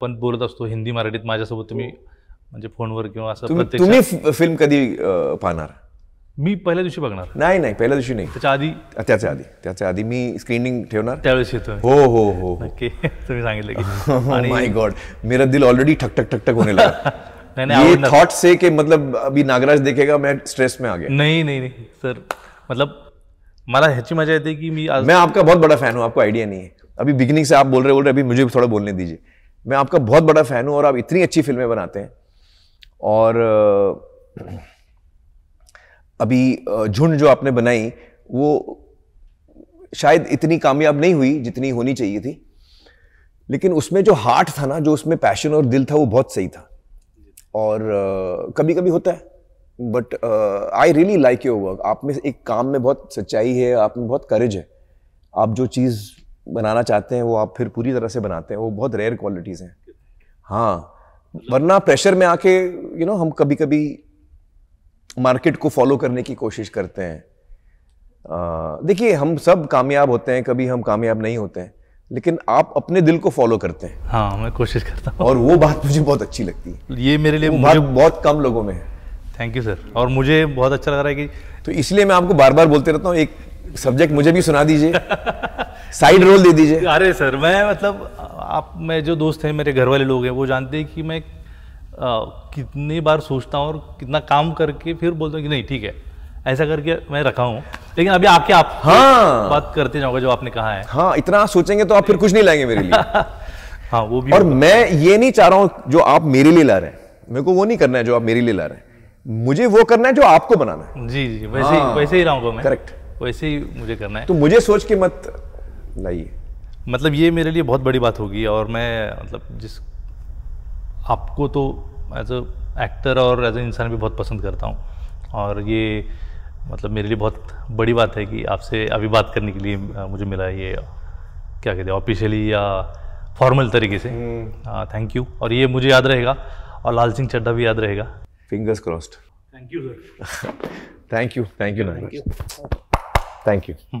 पण बोलत असतो हिंदी मराठीत माझ्यासोबत तुम्ही म्हणजे फोनवर किंवा असं तुम्ही फिल्म कधी पाहणार मी पहिल्या दिवशी बघणार नाही नाही पहिल्या दिवशी नाही त्याच्या आधी त्याच्या आधी त्याच्या आधी मी स्क्रीनिंग ठेवणार त्यावेळेस येतो हो हो हो नक्की तुम्ही सांगितलं की आणि माय गॉड मेरा दिल ऑलरेडी ठकठक ठकठक होने लगा नहीं, नहीं, ये थॉट से के मतलब अभी नागराज देखेगा मैं स्ट्रेस में आ गया नहीं नहीं नहीं सर मतलब मला ह्याची मजा येते की मी मैं आपका बहुत बड़ा फैन हूँ आपको आइडिया नहीं है अभी बिगिनिंग से आप बोल रहे बोल रहे अभी मुझे भी थोड़ा बोलने दीजिए मैं आपका बहुत बड़ा फ़ैन हूँ और आप इतनी अच्छी फिल्में बनाते हैं और अभी झुंड जो आपने बनाई वो शायद इतनी कामयाब नहीं हुई जितनी होनी चाहिए थी लेकिन उसमें जो हार्ट था ना जो उसमें पैशन और दिल था वो बहुत सही था और कभी कभी होता है but I really like your work आप में एक काम में बहुत सच्चाई है आप में बहुत करेज है आप जो चीज़ बनाना चाहते हैं वो आप फिर पूरी तरह से बनाते हैं वो बहुत रेयर क्वालिटीज़ हैं हाँ वरना प्रेशर में आके यू you नो know, हम कभी कभी मार्केट को फॉलो करने की कोशिश करते हैं देखिए हम सब कामयाब होते हैं कभी हम कामयाब नहीं होते हैं लेकिन आप अपने दिल को फॉलो करते हैं हाँ मैं कोशिश करता हूँ और वो बात मुझे बहुत अच्छी लगती है ये मेरे लिए मुझे बहुत कम लोगों में है थैंक यू सर और मुझे बहुत अच्छा लग रहा है कि तो इसलिए मैं आपको बार बार बोलते रहता हूँ एक सब्जेक्ट मुझे भी सुना दीजिए साइड रोल दे दीजिए अरे सर मैं मतलब आप मैं जो दोस्त हैं मेरे घर वाले लोग हैं वो जानते हैं कि मैं आ, कितनी बार सोचता हूँ और कितना काम करके फिर बोलता हूँ कि नहीं ठीक है ऐसा करके मैं रखा हूँ लेकिन अभी आपके आप हाँ बात करते जाओगे जो आपने कहा है हाँ इतना सोचेंगे तो आप फिर कुछ नहीं लाएंगे मेरे लिए हाँ वो भी और मैं ये नहीं चाह रहा हूँ जो आप मेरे लिए ला रहे हैं मेरे को वो नहीं करना है जो आप मेरे लिए ला रहे हैं मुझे वो करना है जो आपको बनाना है जी जी वैसे हाँ, वैसे ही लाऊंगा मैं करेक्ट वैसे ही मुझे करना है तो मुझे सोच के मत लाइए मतलब ये मेरे लिए बहुत बड़ी बात होगी और मैं मतलब जिस आपको तो एज अ एक्टर और एज ए इंसान भी बहुत पसंद करता हूँ और ये मतलब मेरे लिए बहुत बड़ी बात है कि आपसे अभी बात करने के लिए मुझे मिला ये क्या कहते हैं ऑफिशियली या फॉर्मल तरीके से थैंक हम्म। यू और ये मुझे याद रहेगा और लाल सिंह चड्डा भी याद रहेगा fingers crossed thank you sir thank you thank you thank you thank you